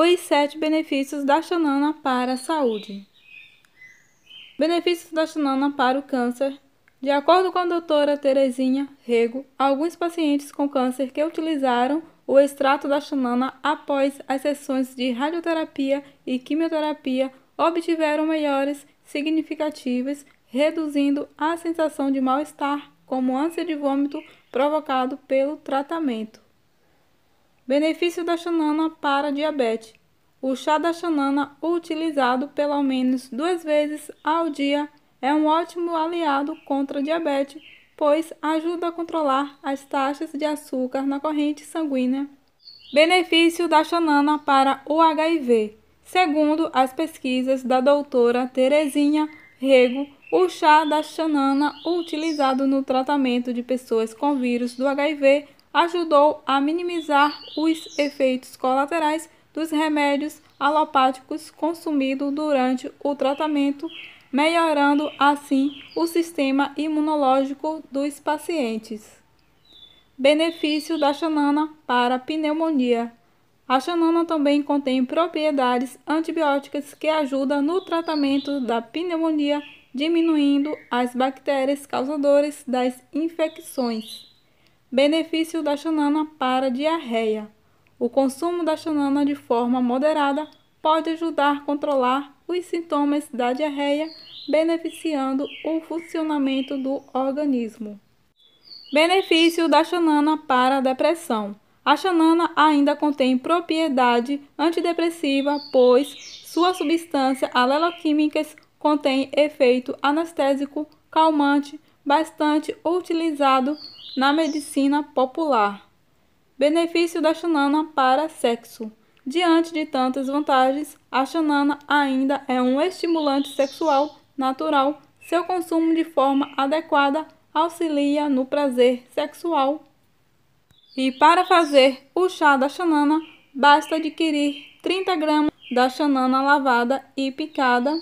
os sete benefícios da Xanana para a saúde. Benefícios da Xanana para o câncer. De acordo com a doutora Terezinha Rego, alguns pacientes com câncer que utilizaram o extrato da Xanana após as sessões de radioterapia e quimioterapia obtiveram melhores significativas, reduzindo a sensação de mal-estar, como ânsia de vômito provocado pelo tratamento. Benefício da xanana para diabetes. O chá da xanana, utilizado pelo menos duas vezes ao dia, é um ótimo aliado contra a diabetes, pois ajuda a controlar as taxas de açúcar na corrente sanguínea. Benefício da xanana para o HIV. Segundo as pesquisas da doutora Terezinha Rego, o chá da xanana utilizado no tratamento de pessoas com vírus do HIV ajudou a minimizar os efeitos colaterais dos remédios alopáticos consumidos durante o tratamento, melhorando assim o sistema imunológico dos pacientes. Benefício da xanana para pneumonia. A xanana também contém propriedades antibióticas que ajudam no tratamento da pneumonia, diminuindo as bactérias causadoras das infecções. Benefício da xanana para diarreia. O consumo da xanana de forma moderada pode ajudar a controlar os sintomas da diarreia, beneficiando o funcionamento do organismo. Benefício da xanana para a depressão. A xanana ainda contém propriedade antidepressiva, pois sua substância aleloquímicas contém efeito anestésico, calmante, bastante utilizado na medicina popular. Benefício da chanana para sexo. Diante de tantas vantagens, a chanana ainda é um estimulante sexual natural. Seu consumo de forma adequada auxilia no prazer sexual. E para fazer o chá da chanana, basta adquirir 30 gramas da chanana lavada e picada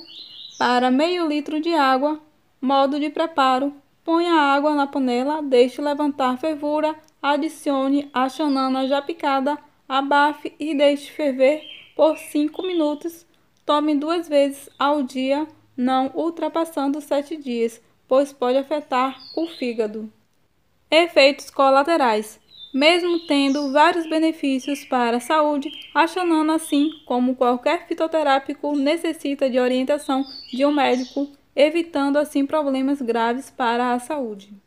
para meio litro de água. Modo de preparo: Põe a água na panela, deixe levantar fervura, adicione a xanana já picada, abafe e deixe ferver por 5 minutos. Tome duas vezes ao dia, não ultrapassando 7 dias, pois pode afetar o fígado. Efeitos colaterais. Mesmo tendo vários benefícios para a saúde, a xanana, assim como qualquer fitoterápico, necessita de orientação de um médico evitando assim problemas graves para a saúde.